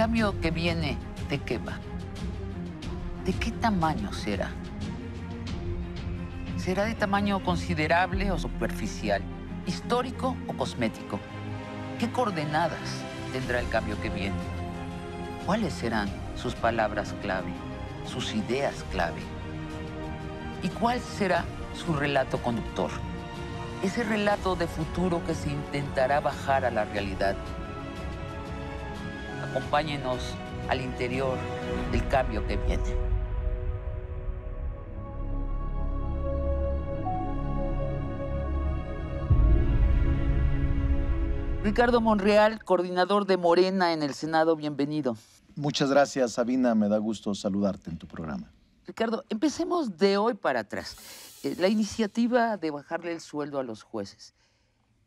cambio que viene de qué va? ¿de qué tamaño será? ¿Será de tamaño considerable o superficial? ¿Histórico o cosmético? ¿Qué coordenadas tendrá el cambio que viene? ¿Cuáles serán sus palabras clave, sus ideas clave? ¿Y cuál será su relato conductor? Ese relato de futuro que se intentará bajar a la realidad acompáñenos al interior del cambio que viene. Ricardo Monreal, coordinador de Morena en el Senado, bienvenido. Muchas gracias, Sabina. Me da gusto saludarte en tu programa. Ricardo, empecemos de hoy para atrás. Eh, la iniciativa de bajarle el sueldo a los jueces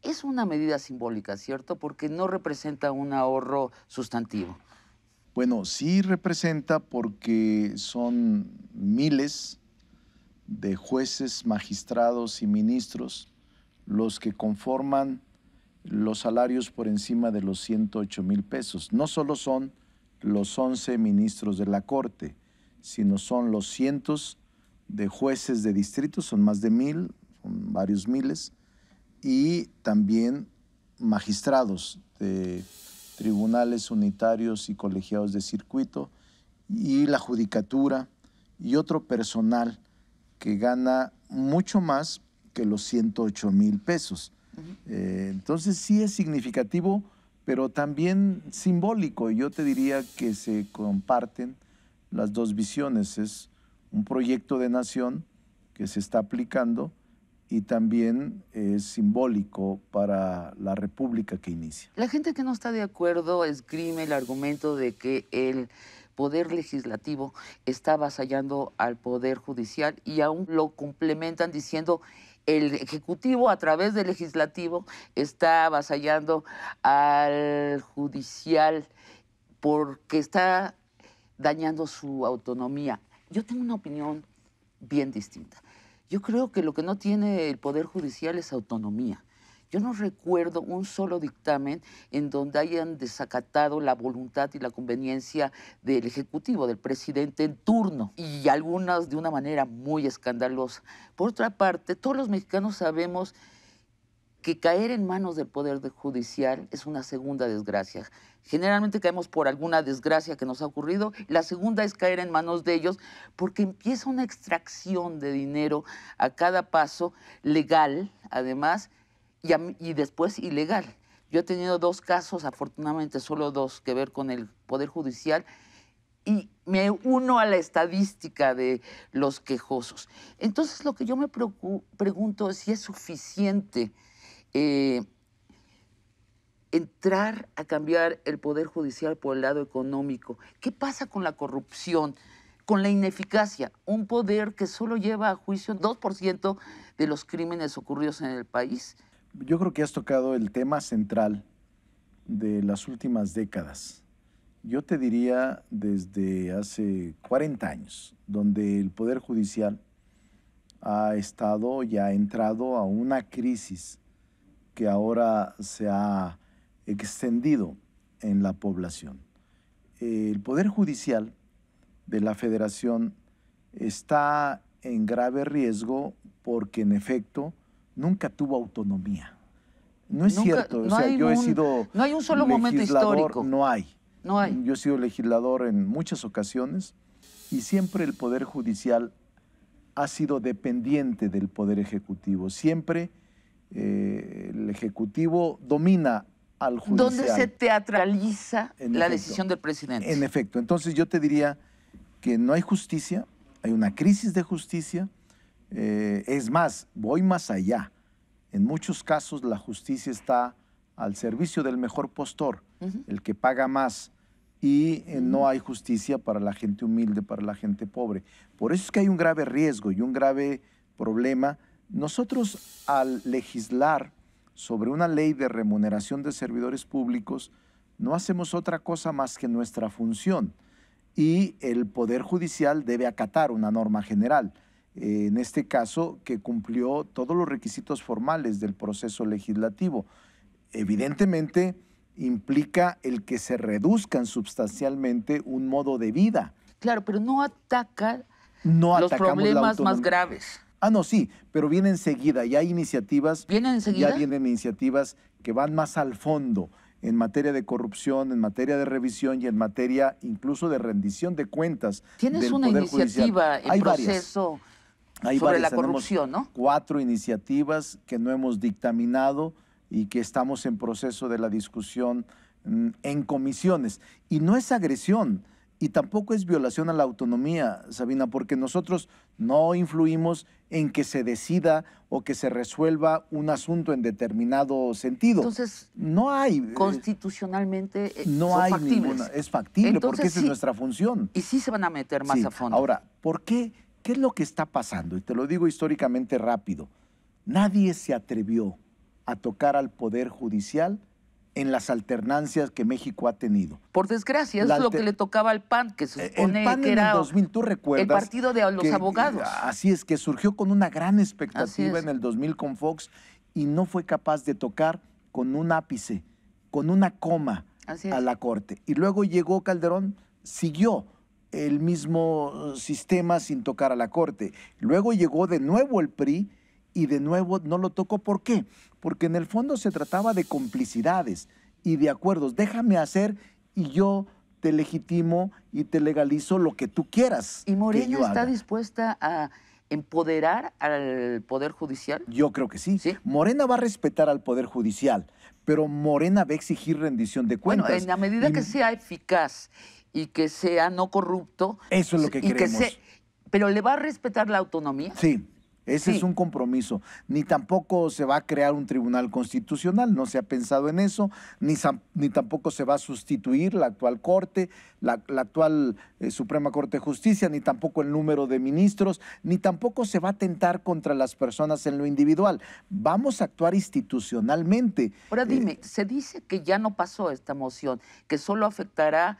es una medida simbólica, ¿cierto? Porque no representa un ahorro sustantivo. Bueno, sí representa porque son miles de jueces, magistrados y ministros los que conforman los salarios por encima de los 108 mil pesos. No solo son los 11 ministros de la Corte, sino son los cientos de jueces de distrito, son más de mil, son varios miles, y también magistrados de tribunales unitarios y colegiados de circuito y la judicatura y otro personal que gana mucho más que los 108 mil pesos. Eh, entonces sí es significativo, pero también simbólico. Yo te diría que se comparten las dos visiones. Es un proyecto de nación que se está aplicando y también es simbólico para la república que inicia. La gente que no está de acuerdo esgrime el argumento de que el poder legislativo está avasallando al poder judicial y aún lo complementan diciendo el Ejecutivo a través del Legislativo está avasallando al judicial porque está dañando su autonomía. Yo tengo una opinión bien distinta. Yo creo que lo que no tiene el Poder Judicial es autonomía. Yo no recuerdo un solo dictamen en donde hayan desacatado la voluntad y la conveniencia del Ejecutivo, del presidente en turno, y algunas de una manera muy escandalosa. Por otra parte, todos los mexicanos sabemos que caer en manos del Poder Judicial es una segunda desgracia. Generalmente caemos por alguna desgracia que nos ha ocurrido. La segunda es caer en manos de ellos porque empieza una extracción de dinero a cada paso, legal además, y, después ilegal. Yo he tenido dos casos, afortunadamente solo dos, que ver con el Poder Judicial y me uno a la estadística de los quejosos. Entonces lo que yo me pregunto es si es suficiente eh, entrar a cambiar el poder judicial por el lado económico. ¿Qué pasa con la corrupción? Con la ineficacia, un poder que solo lleva a juicio 2% de los crímenes ocurridos en el país. Yo creo que has tocado el tema central de las últimas décadas. Yo te diría desde hace 40 años, donde el Poder Judicial ha estado y ha entrado a una crisis que ahora se ha extendido en la población. El Poder Judicial de la Federación está en grave riesgo porque en efecto nunca tuvo autonomía. No es cierto, yo he sido no hay un solo momento histórico. No hay. No hay. Yo he sido legislador en muchas ocasiones y siempre el poder judicial ha sido dependiente del poder ejecutivo. Siempre eh, el ejecutivo domina ¿Dónde se teatraliza la decisión del presidente. En efecto. Entonces yo te diría que no hay justicia, hay una crisis de justicia. Eh, es más, voy más allá. En muchos casos la justicia está al servicio del mejor postor, el que paga más, y eh, no hay justicia para la gente humilde, para la gente pobre. Por eso es que hay un grave riesgo y un grave problema. Nosotros al legislar sobre una ley de remuneración de servidores públicos, no hacemos otra cosa más que nuestra función y el Poder Judicial debe acatar una norma general, eh, en este caso que cumplió todos los requisitos formales del proceso legislativo. Evidentemente implica el que se reduzcan sustancialmente un modo de vida. Claro, pero no ataca los problemas más graves. Ah, no, sí, pero viene enseguida, y hay iniciativas. ¿Vienen Ya vienen iniciativas que van más al fondo en materia de corrupción, en materia de revisión y en materia incluso de rendición de cuentas. Tienes una iniciativa en proceso sobre la corrupción, ¿no? Cuatro iniciativas que no hemos dictaminado y que estamos en proceso de la discusión mm, en comisiones. Y no es agresión y tampoco es violación a la autonomía, Sabina, porque nosotros no influimos en que se decida o que se resuelva un asunto en determinado sentido. Entonces, no hay. Eh, constitucionalmente eh, no hay es factible porque esa es nuestra función. Y sí se van a meter más a fondo. Ahora, ¿por qué? ¿Qué es lo que está pasando? Y te lo digo históricamente rápido. Nadie se atrevió a tocar al Poder Judicial en las alternancias que México ha tenido. Por desgracia, eso es lo que le tocaba al PAN, que se eh, supone el en el 2000, ¿tú recuerdas el partido de los abogados. Así es, que surgió con una gran expectativa en el 2000 con Fox y no fue capaz de tocar con un ápice, con una coma a la Corte. Y luego llegó Calderón, siguió el mismo sistema sin tocar a la Corte. Luego llegó de nuevo el PRI y de nuevo no lo tocó. ¿Por qué? porque en el fondo se trataba de complicidades y de acuerdos. Déjame hacer y yo te legitimo y te legalizo lo que tú quieras. ¿Y Morena está dispuesta a empoderar al Poder Judicial? Yo creo que sí. Morena va a respetar al Poder Judicial, pero Morena va a exigir rendición de cuentas. Bueno, en la medida que sea eficaz y que sea no corrupto. Eso es lo que queremos. Pero le va a respetar la autonomía. Sí. Ese es un compromiso. Ni tampoco se va a crear un tribunal constitucional, no se ha pensado en eso, ni, tampoco se va a sustituir la actual Corte, la, actual eh, Suprema Corte de Justicia, ni tampoco el número de ministros, ni tampoco se va a atentar contra las personas en lo individual. Vamos a actuar institucionalmente. Ahora eh, dime, se dice que ya no pasó esta moción, que solo afectará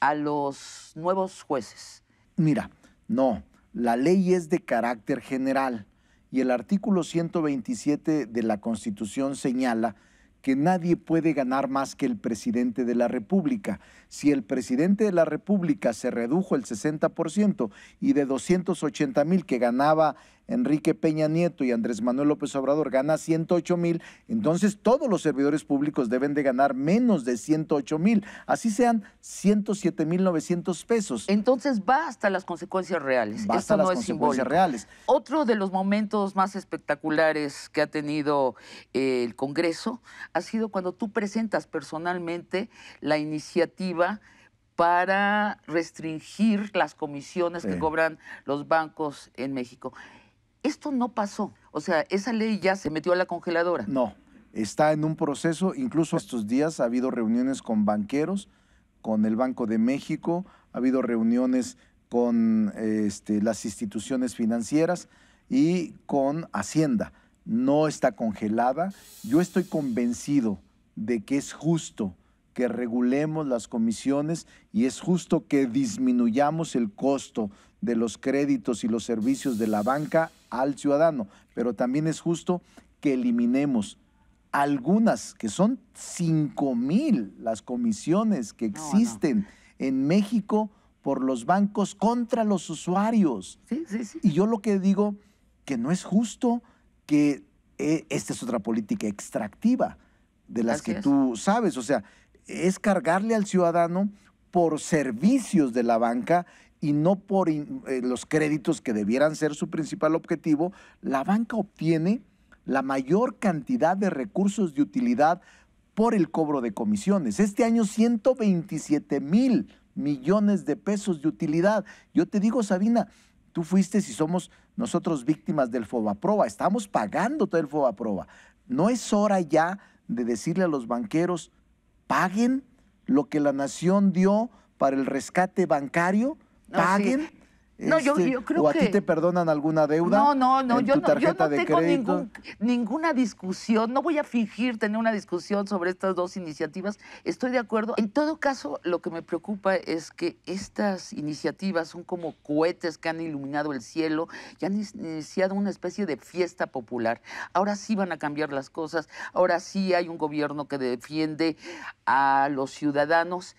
a los nuevos jueces. Mira, no, la ley es de carácter general y el artículo 127 de la Constitución señala que nadie puede ganar más que el presidente de la República. Si el presidente de la República se redujo el 60% y de 280 mil que ganaba Enrique Peña Nieto y Andrés Manuel López Obrador gana 108 mil, entonces todos los servidores públicos deben de ganar menos de 108 mil, así sean 107 mil 900 pesos. Entonces va hasta las consecuencias reales. Esto no consecuencias es reales. Otro de los momentos más espectaculares que ha tenido eh, el Congreso ha sido cuando tú presentas personalmente la iniciativa para restringir las comisiones que cobran los bancos en México. Esto no pasó. O sea, esa ley ya se metió a la congeladora. No, está en un proceso. Incluso estos días ha habido reuniones con banqueros, con el Banco de México, ha habido reuniones con este, las instituciones financieras y con Hacienda. No está congelada. Yo estoy convencido de que es justo que regulemos las comisiones y es justo que disminuyamos el costo de los créditos y los servicios de la banca al ciudadano, pero también es justo que eliminemos algunas, que son 5 mil las comisiones que existen en México por los bancos contra los usuarios. Sí, sí, sí. Y yo lo que digo, que no es justo que eh, esta es otra política extractiva de las que tú sabes, o sea, es cargarle al ciudadano por servicios de la banca y no por eh, los créditos que debieran ser su principal objetivo, la banca obtiene la mayor cantidad de recursos de utilidad por el cobro de comisiones. Este año 127 mil millones de pesos de utilidad. Yo te digo, Sabina, tú fuiste si somos nosotros víctimas del Fobaproba, estamos pagando todo el Fobaproba. No es hora ya de decirle a los banqueros, paguen lo que la nación dio para el rescate bancario paguen. No, este, yo, creo o a te perdonan alguna deuda. No, no, no, yo, no yo, no tengo ninguna discusión, no voy a fingir tener una discusión sobre estas dos iniciativas, estoy de acuerdo. En todo caso, lo que me preocupa es que estas iniciativas son como cohetes que han iluminado el cielo y han iniciado una especie de fiesta popular. Ahora sí van a cambiar las cosas, ahora sí hay un gobierno que defiende a los ciudadanos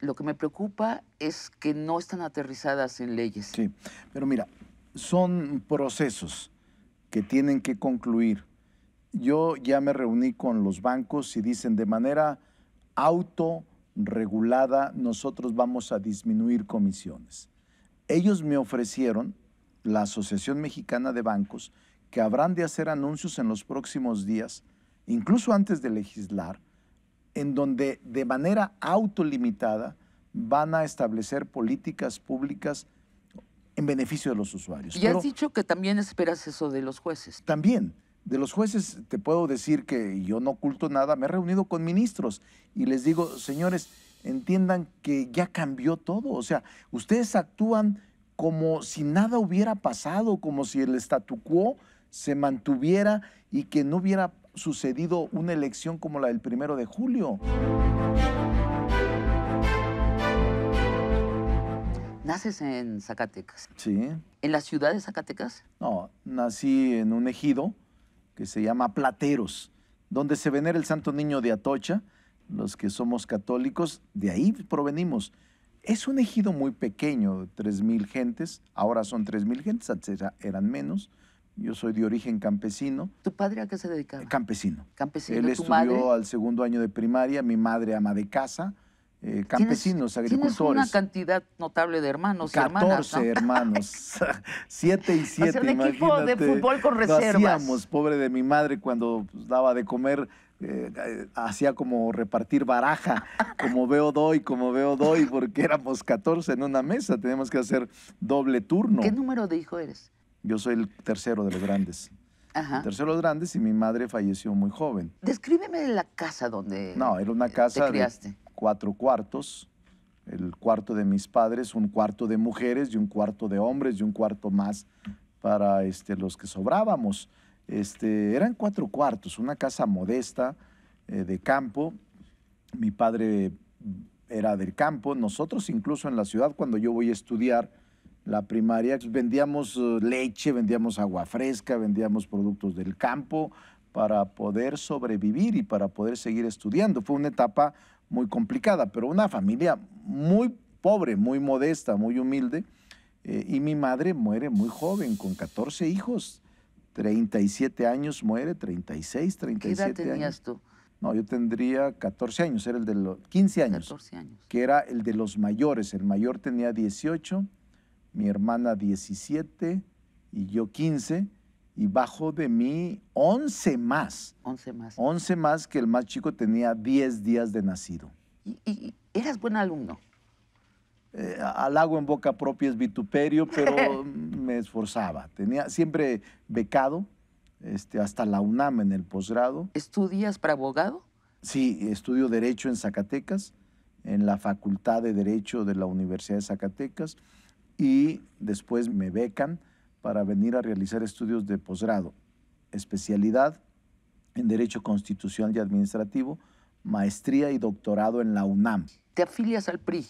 lo que me preocupa es que no están aterrizadas en leyes. Sí, pero mira, son procesos que tienen que concluir. Yo ya me reuní con los bancos y dicen de manera autorregulada nosotros vamos a disminuir comisiones. Ellos me ofrecieron, la Asociación Mexicana de Bancos, que habrán de hacer anuncios en los próximos días, incluso antes de legislar, en donde de manera autolimitada van a establecer políticas públicas en beneficio de los usuarios. Y has dicho que también esperas eso de los jueces. También. De los jueces te puedo decir que yo no oculto nada. Me he reunido con ministros y les digo, señores, entiendan que ya cambió todo. O sea, ustedes actúan como si nada hubiera pasado, como si el statu quo se mantuviera y que no hubiera sucedido una elección como la del primero de julio. ¿Naces en Zacatecas? Sí. ¿En la ciudad de Zacatecas? No, nací en un ejido que se llama Plateros, donde se venera el Santo Niño de Atocha. Los que somos católicos, de ahí provenimos. Es un ejido muy pequeño, 3.000 gentes, ahora son 3.000 gentes, antes eran menos, yo soy de origen campesino. ¿Tu padre a qué se dedicaba? Campesino. Campesino. Él estudió al segundo año de primaria, mi madre ama de casa. Eh, campesinos, ¿Tienes, agricultores. Tienes una cantidad notable de hermanos. 14 hermanos, 7 y 7. O sea, equipo de fútbol con reservas. hacíamos, pobre de mi madre, cuando pues, daba de comer, eh, hacía como repartir baraja, como veo doy, como veo doy, porque éramos 14 en una mesa, teníamos que hacer doble turno. ¿Qué número de hijo eres? Yo soy el tercero de los grandes. tercero de los grandes y mi madre falleció muy joven. Descríbeme la casa donde. No, era una casa de cuatro cuartos. El cuarto de mis padres, un cuarto de mujeres y un cuarto de hombres y un cuarto más para este, los que sobrábamos. Este, eran cuatro cuartos, una casa modesta eh, de campo. Mi padre era del campo. Nosotros incluso en la ciudad, cuando yo voy a estudiar, la primaria, pues, vendíamos eh, leche, vendíamos agua fresca, vendíamos productos del campo para poder sobrevivir y para poder seguir estudiando. Fue una etapa muy complicada, pero una familia muy pobre, muy modesta, muy humilde. Eh, y mi madre muere muy joven, con 14 hijos. 37 años muere, 36, 37 años. ¿Qué edad tenías tú? No, yo tendría 14 años, era el de los 15 años. 14 años. Que era el de los mayores. El mayor tenía 18, mi hermana 17 y yo 15 y bajo de mí 11 más. 11 más. 11 más que el más chico tenía 10 días de nacido. ¿Y, eras buen alumno? Eh, al agua en boca propia es vituperio, pero me esforzaba. Tenía siempre becado este, hasta la UNAM en el posgrado. ¿Estudias para abogado? Sí, estudio Derecho en Zacatecas, en la Facultad de Derecho de la Universidad de Zacatecas y después me becan para venir a realizar estudios de posgrado, especialidad en Derecho Constitucional y Administrativo, maestría y doctorado en la UNAM. ¿Te afilias al PRI?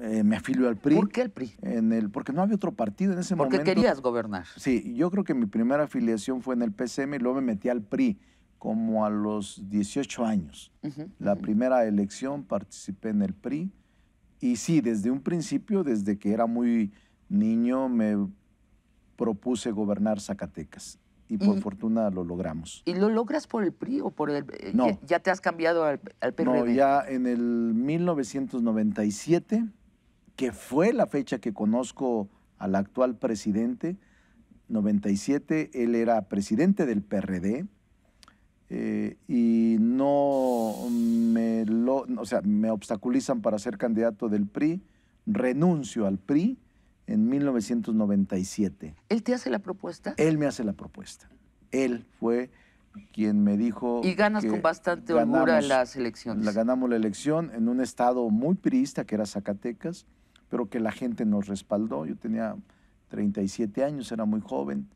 Eh, me afilio al PRI. ¿Por qué al PRI? En el, porque no había otro partido en ese momento. Porque querías gobernar. Sí, yo creo que mi primera afiliación fue en el PCM y luego me metí al PRI como a los 18 años. la primera elección participé en el PRI y sí, desde un principio, desde que era muy niño, me propuse gobernar Zacatecas. Y por fortuna lo logramos. ¿Y lo logras por el PRI o por el...? Eh, no. ¿Ya, te has cambiado al, al PRD? No, ya en el 1997, que fue la fecha que conozco al actual presidente, 97, él era presidente del PRD, eh, y no me lo, o sea, me obstaculizan para ser candidato del PRI, renuncio al PRI en 1997. ¿Él te hace la propuesta? Él me hace la propuesta. Él fue quien me dijo... Y ganas con bastante holgura las elecciones. La, ganamos la elección en un estado muy priista, que era Zacatecas, pero que la gente nos respaldó. Yo tenía 37 años, era muy joven.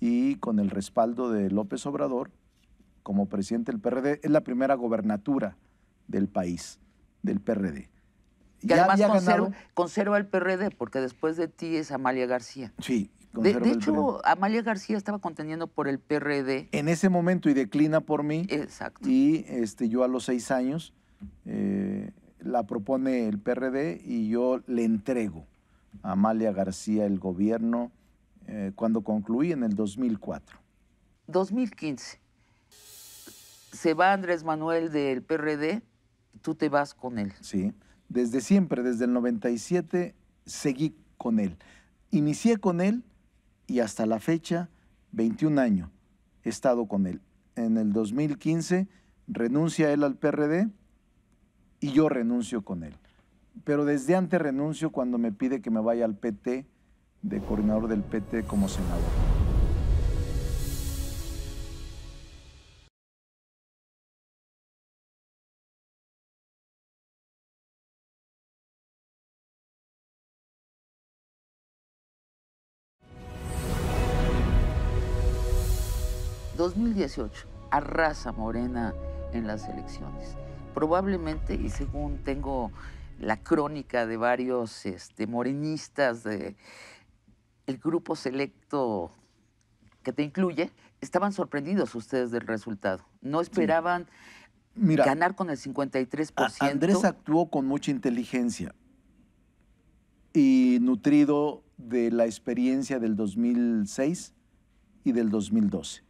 Y con el respaldo de López Obrador, como presidente del PRD, es la primera gobernatura del país, del PRD. Y ya además conserva, el PRD, porque después de ti es Amalia García. Sí. De, hecho, Amalia García estaba conteniendo por el PRD. En ese momento y declina por mí. Exacto. Y este, yo a los seis años eh, la propone el PRD y yo le entrego a Amalia García el gobierno eh, cuando concluí en el 2004. 2015 se va Andrés Manuel del PRD, tú te vas con él. Sí, desde siempre, desde el 97, seguí con él. Inicié con él y hasta la fecha, 21 años, he estado con él. En el 2015 renuncia él al PRD y yo renuncio con él. Pero desde antes renuncio cuando me pide que me vaya al PT, de coordinador del PT como senador. 2018 arrasa Morena en las elecciones. Probablemente, y según tengo la crónica de varios este, morenistas, de, el grupo selecto que te incluye, estaban sorprendidos ustedes del resultado. No esperaban ganar con el 53%. Andrés actuó con mucha inteligencia y nutrido de la experiencia del 2006 y del 2012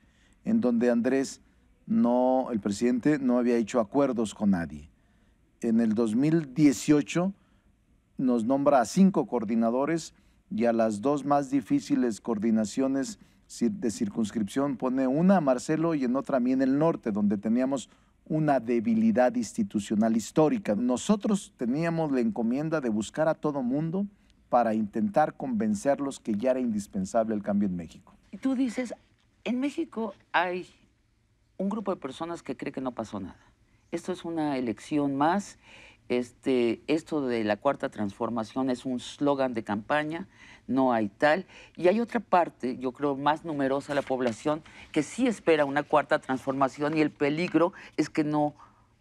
en donde Andrés no, el presidente no había hecho acuerdos con nadie. En el 2018 nos nombra a cinco coordinadores y a las dos más difíciles coordinaciones de circunscripción pone una a Marcelo y en otra a mí en el norte, donde teníamos una debilidad institucional histórica. Nosotros teníamos la encomienda de buscar a todo mundo para intentar convencerlos que ya era indispensable el cambio en México. Y tú dices, en México hay un grupo de personas que cree que no pasó nada. Esto es una elección más. Este, esto de la cuarta transformación es un slogan de campaña, no hay tal. Y hay otra parte, yo creo, más numerosa la población que sí espera una cuarta transformación y el peligro es que no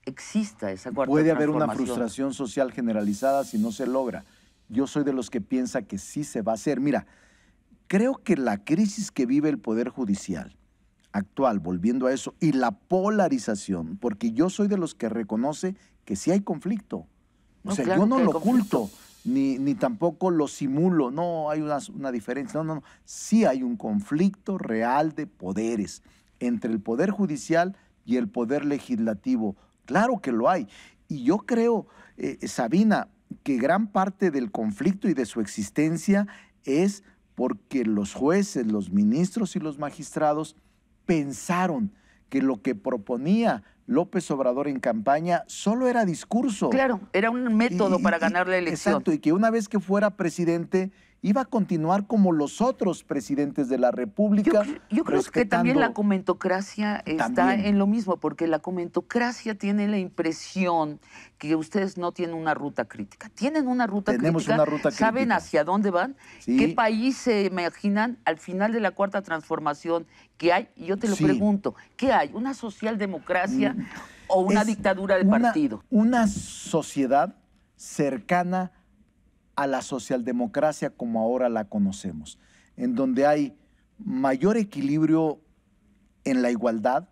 exista esa cuarta transformación. Puede haber una frustración social generalizada si no se logra. Yo soy de los que piensa que sí se va a hacer. Mira, Creo que la crisis que vive el Poder Judicial actual, volviendo a eso, y la polarización, porque yo soy de los que reconoce que sí hay conflicto. o sea, yo no lo oculto, ni, tampoco lo simulo, no hay una, diferencia, no, no, no. Sí hay un conflicto real de poderes entre el Poder Judicial y el Poder Legislativo. Claro que lo hay. Y yo creo, eh, Sabina, que gran parte del conflicto y de su existencia es porque los jueces, los ministros y los magistrados pensaron que lo que proponía López Obrador en campaña solo era discurso. Claro, era un método para ganar la elección. Exacto, y que una vez que fuera presidente iba a continuar como los otros presidentes de la República. Yo, creo que también la comentocracia está en lo mismo, porque la comentocracia tiene la impresión que ustedes no tienen una ruta crítica. Tienen una ruta crítica. saben hacia dónde van, qué país se imaginan al final de la cuarta transformación que hay. Yo te lo pregunto, ¿qué hay? ¿Una socialdemocracia mm, o una dictadura de una, partido? Una sociedad cercana a la socialdemocracia como ahora la conocemos, en donde hay mayor equilibrio en la igualdad,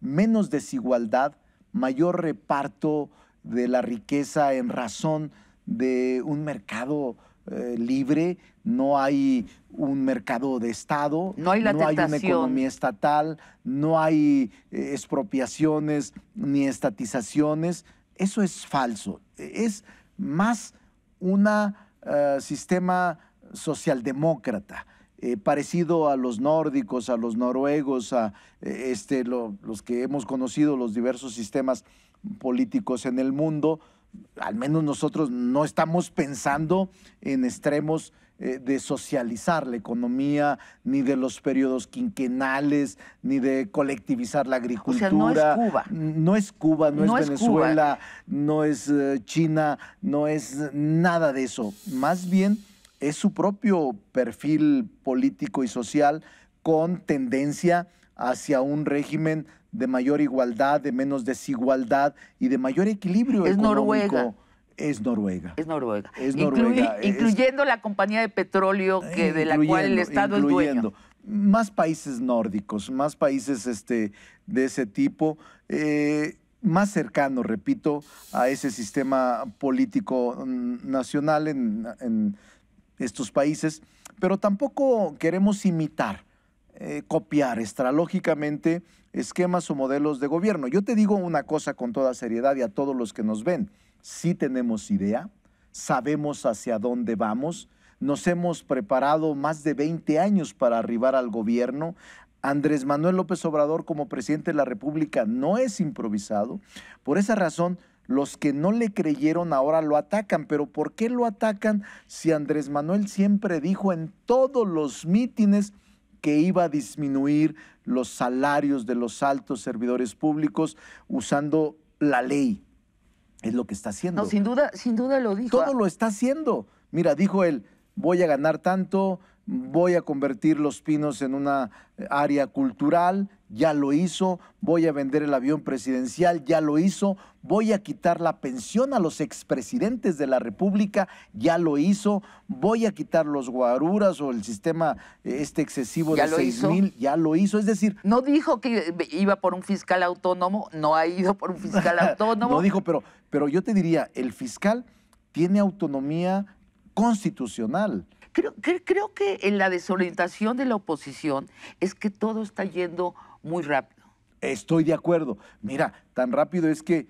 menos desigualdad, mayor reparto de la riqueza en razón de un mercado eh, libre, no hay un mercado de Estado, no hay, una economía estatal, no hay eh, expropiaciones ni estatizaciones. Eso es falso. Es más una eh, sistema socialdemócrata, eh, parecido a los nórdicos, a los noruegos, a eh, este, los que hemos conocido, los diversos sistemas políticos en el mundo. Al menos nosotros no estamos pensando en extremos eh, de socializar la economía, ni de los periodos quinquenales, ni de colectivizar la agricultura. no es Cuba. No es Cuba, no, es, Venezuela, no es eh, China, no es nada de eso. Más bien es su propio perfil político y social con tendencia hacia un régimen de mayor igualdad, de menos desigualdad y de mayor equilibrio es Noruega es Noruega. Es Noruega. incluyendo la compañía de petróleo que, de la cual el Estado es dueño. Más países nórdicos, más países este, de ese tipo, eh, más cercano, repito, a ese sistema político nacional en, estos países, pero tampoco queremos imitar. Eh, copiar estralógicamente esquemas o modelos de gobierno. Yo te digo una cosa con toda seriedad y a todos los que nos ven sí tenemos idea, sabemos hacia dónde vamos, nos hemos preparado más de 20 años para arribar al gobierno. Andrés Manuel López Obrador como presidente de la República no es improvisado. Por esa razón, los que no le creyeron ahora lo atacan. Pero ¿por qué lo atacan si Andrés Manuel siempre dijo en todos los mítines que iba a disminuir los salarios de los altos servidores públicos usando la ley? Es lo que está haciendo. No, sin duda, sin duda lo dijo. Todo lo está haciendo. Mira, dijo él, voy a ganar tanto, voy a convertir Los Pinos en una eh, área cultural, ya lo hizo, voy a vender el avión presidencial, ya lo hizo, voy a quitar la pensión a los expresidentes de la República, ya lo hizo, voy a quitar los guaruras o el sistema eh, este excesivo de seis mil, ya lo hizo, es decir... No dijo que iba por un fiscal autónomo, no ha ido por un fiscal autónomo. no dijo, pero, pero yo te diría, el fiscal tiene autonomía constitucional Creo, que en la desorientación de la oposición es que todo está yendo muy rápido. Estoy de acuerdo. Mira, tan rápido es que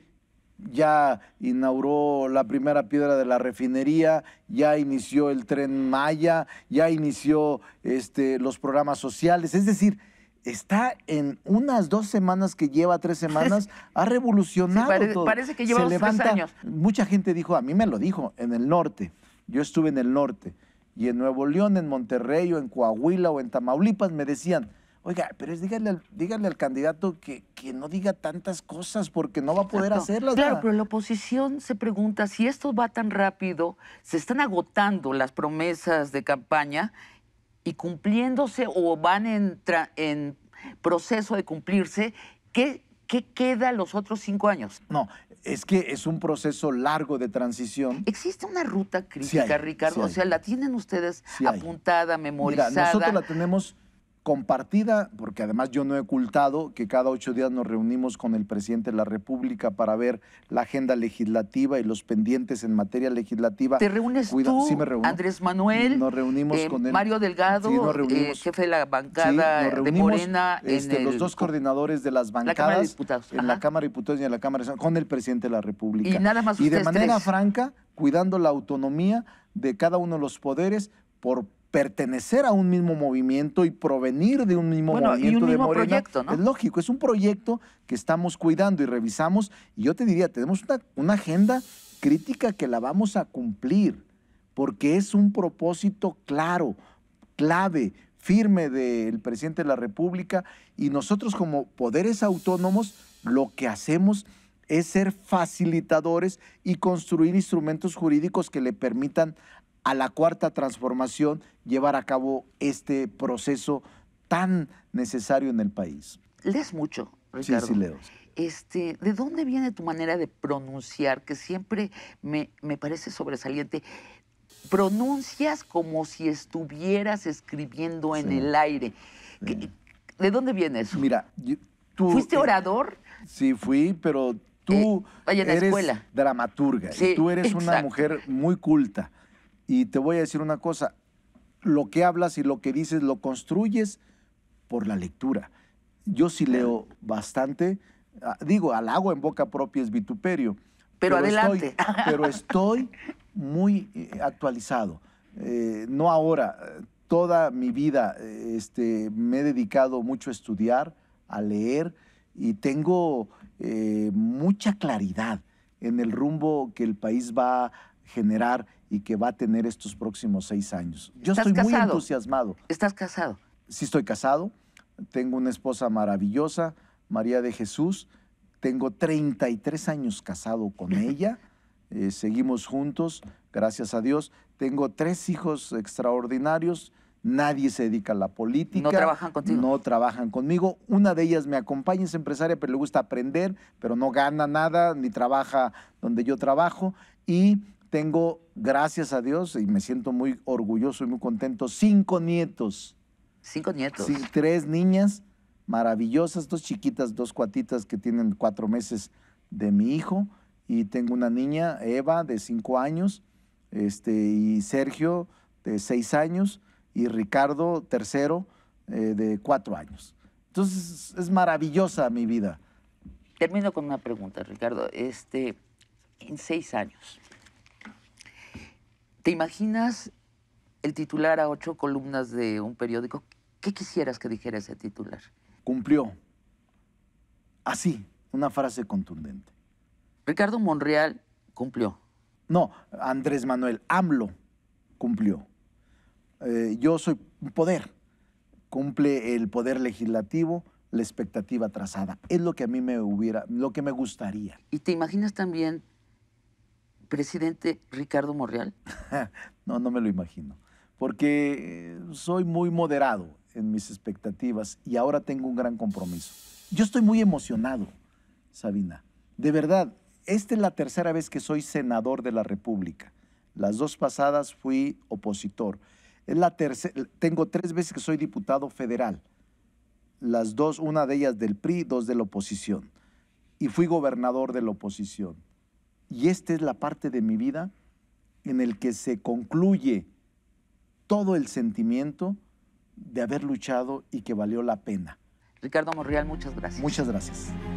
ya inauguró la primera piedra de la refinería, ya inició el tren Maya, ya inició este, los programas sociales. Es decir, está en unas dos semanas que lleva, tres semanas, ha revolucionado. todo. Parece que lleva tres años. Mucha gente dijo, a mí me lo dijo, en el norte. Yo estuve en el norte y en Nuevo León, en Monterrey o en Coahuila o en Tamaulipas me decían, oiga, pero es dígale al, al candidato que, que no diga tantas cosas porque no va a poder hacerlas. Claro, pero la oposición se pregunta si esto va tan rápido, se están agotando las promesas de campaña y cumpliéndose o van en, en proceso de cumplirse, ¿qué, ¿qué queda los otros cinco años? No, es que es un proceso largo de transición. ¿Existe una ruta crítica, Ricardo? o sea, ¿la tienen ustedes apuntada, memorizada? Mira, nosotros la tenemos compartida, porque además yo no he ocultado que cada ocho días nos reunimos con el presidente de la República para ver la agenda legislativa y los pendientes en materia legislativa. ¿Te reúnes tú, Andrés Manuel? Nos reunimos eh, con Mario Delgado, sí, jefe eh, de la bancada de Morena. Este, los dos coordinadores de las bancadas. En la Cámara de Diputados y en la Cámara de con el presidente de la República. Y nada más Y de manera franca, cuidando la autonomía de cada uno de los poderes por pertenecer a un mismo movimiento y provenir de un mismo movimiento y un de mismo proyecto, ¿no? Es lógico, es un proyecto que estamos cuidando y revisamos. Y yo te diría, tenemos una agenda crítica que la vamos a cumplir, porque es un propósito claro, clave, firme del presidente de la República. Y nosotros como poderes autónomos, lo que hacemos es ser facilitadores y construir instrumentos jurídicos que le permitan a la cuarta transformación llevar a cabo este proceso tan necesario en el país. Lees mucho, Ricardo. Sí, sí, leo. Este, ¿De dónde viene tu manera de pronunciar? Que siempre me, parece sobresaliente. Pronuncias como si estuvieras escribiendo en el aire. ¿De dónde viene eso? Mira, tú... ¿Fuiste eh, orador? sí, fui, pero tú eh, eres escuela. dramaturga. Sí, y tú eres una mujer muy culta. Y te voy a decir una cosa, lo que hablas y lo que dices lo construyes por la lectura. Yo sí leo bastante, ah, digo, al agua en boca propia es vituperio. Pero, adelante. pero estoy muy eh, actualizado. Eh, no ahora, toda mi vida eh, este, me he dedicado mucho a estudiar, a leer y tengo mucha claridad en el rumbo que el país va a generar y que va a tener estos próximos seis años. Yo estoy muy entusiasmado. ¿Estás casado? Sí, estoy casado. Tengo una esposa maravillosa, María de Jesús. Tengo 33 años casado con ella. Eh, seguimos juntos, gracias a Dios. Tengo tres hijos extraordinarios. Nadie se dedica a la política. No trabajan contigo. No trabajan conmigo. Una de ellas me acompaña, es empresaria, pero le gusta aprender, pero no gana nada, ni trabaja donde yo trabajo. Y tengo, gracias a Dios, y me siento muy orgulloso y muy contento, cinco nietos. Cinco nietos. Sí, tres niñas maravillosas, dos chiquitas, dos cuatitas que tienen cuatro meses de mi hijo. Y tengo una niña, Eva, de cinco años, este, y Sergio, de seis años, y Ricardo, tercero, eh, de cuatro años. Entonces, es maravillosa mi vida. Termino con una pregunta, Ricardo. Este, en seis años, ¿Te imaginas el titular a ocho columnas de un periódico? ¿Qué quisieras que dijera ese titular? Cumplió. Así, una frase contundente. Ricardo Monreal cumplió. No, Andrés Manuel, AMLO cumplió. Eh, yo soy un poder. Cumple el poder legislativo, la expectativa trazada. Es lo que a mí me hubiera, lo que me gustaría. ¿Y te imaginas también presidente Ricardo Morreal? no, no me lo imagino, porque eh, soy muy moderado en mis expectativas y ahora tengo un gran compromiso. Yo estoy muy emocionado, Sabina. De verdad, esta es la tercera vez que soy senador de la República. Las dos pasadas fui opositor. Es la tercera, tengo tres veces que soy diputado federal. Las dos, una de ellas del PRI, dos de la oposición. Y fui gobernador de la oposición. Y esta es la parte de mi vida en el que se concluye todo el sentimiento de haber luchado y que valió la pena. Ricardo Morreal, muchas gracias. Muchas gracias.